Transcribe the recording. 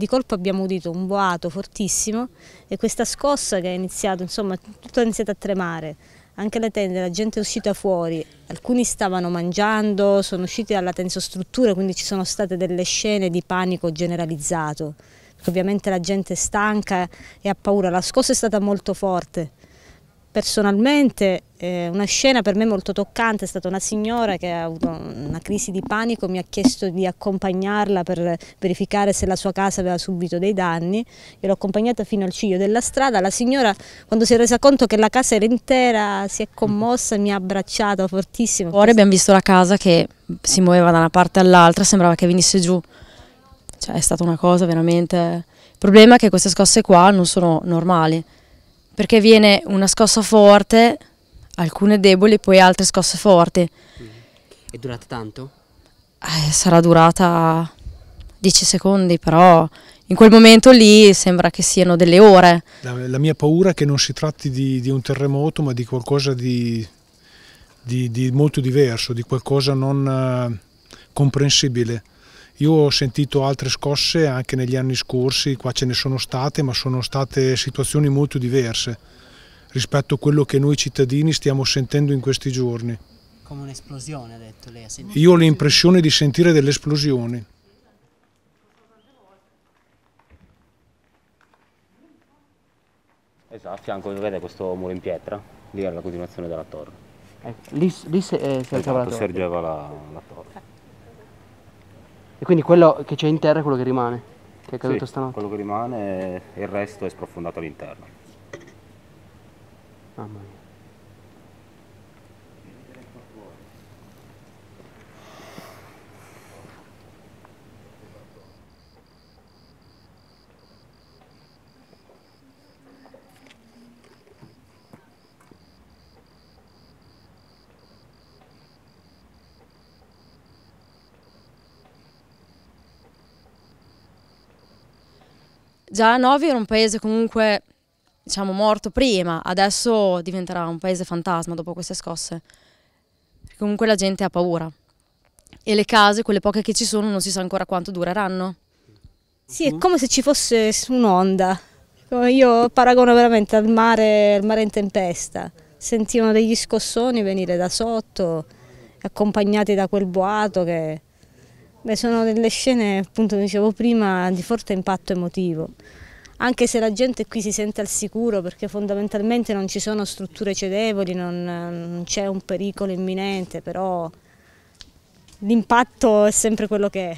di colpo abbiamo udito un boato fortissimo e questa scossa che è iniziata, insomma, tutto è iniziato a tremare. Anche le tende, la gente è uscita fuori, alcuni stavano mangiando, sono usciti dalla tensostruttura, quindi ci sono state delle scene di panico generalizzato. ovviamente la gente è stanca e ha paura, la scossa è stata molto forte Personalmente eh, una scena per me molto toccante è stata una signora che ha avuto una crisi di panico, mi ha chiesto di accompagnarla per verificare se la sua casa aveva subito dei danni, io l'ho accompagnata fino al ciglio della strada, la signora quando si è resa conto che la casa era intera si è commossa, mi ha abbracciata fortissimo. Ora abbiamo visto la casa che si muoveva da una parte all'altra, sembrava che venisse giù, cioè è stata una cosa veramente... Il problema è che queste scosse qua non sono normali perché viene una scossa forte, alcune deboli, poi altre scosse forti. È mm. durata tanto? Eh, sarà durata 10 secondi, però in quel momento lì sembra che siano delle ore. La, la mia paura è che non si tratti di, di un terremoto, ma di qualcosa di, di, di molto diverso, di qualcosa non uh, comprensibile. Io ho sentito altre scosse anche negli anni scorsi, qua ce ne sono state, ma sono state situazioni molto diverse rispetto a quello che noi cittadini stiamo sentendo in questi giorni. Come un'esplosione, ha detto lei. Ha sentito... Io ho l'impressione di sentire delle esplosioni. Esatto, a fianco vede questo muro in pietra, lì è la continuazione della torre. Ecco, lì, lì si, eh, si esatto, la ergeva la, la torre. E quindi quello che c'è in terra è quello che rimane, che è caduto sì, stanotte? quello che rimane e il resto è sprofondato all'interno. Mamma mia. Già Novi era un paese comunque diciamo morto prima, adesso diventerà un paese fantasma dopo queste scosse. Comunque la gente ha paura e le case, quelle poche che ci sono, non si sa ancora quanto dureranno. Sì, è mhm. come se ci fosse un'onda. Io paragono veramente al mare, al mare in tempesta. Sentivano degli scossoni venire da sotto, accompagnati da quel boato che Beh, sono delle scene, appunto dicevo prima, di forte impatto emotivo, anche se la gente qui si sente al sicuro perché fondamentalmente non ci sono strutture cedevoli, non, non c'è un pericolo imminente, però l'impatto è sempre quello che è.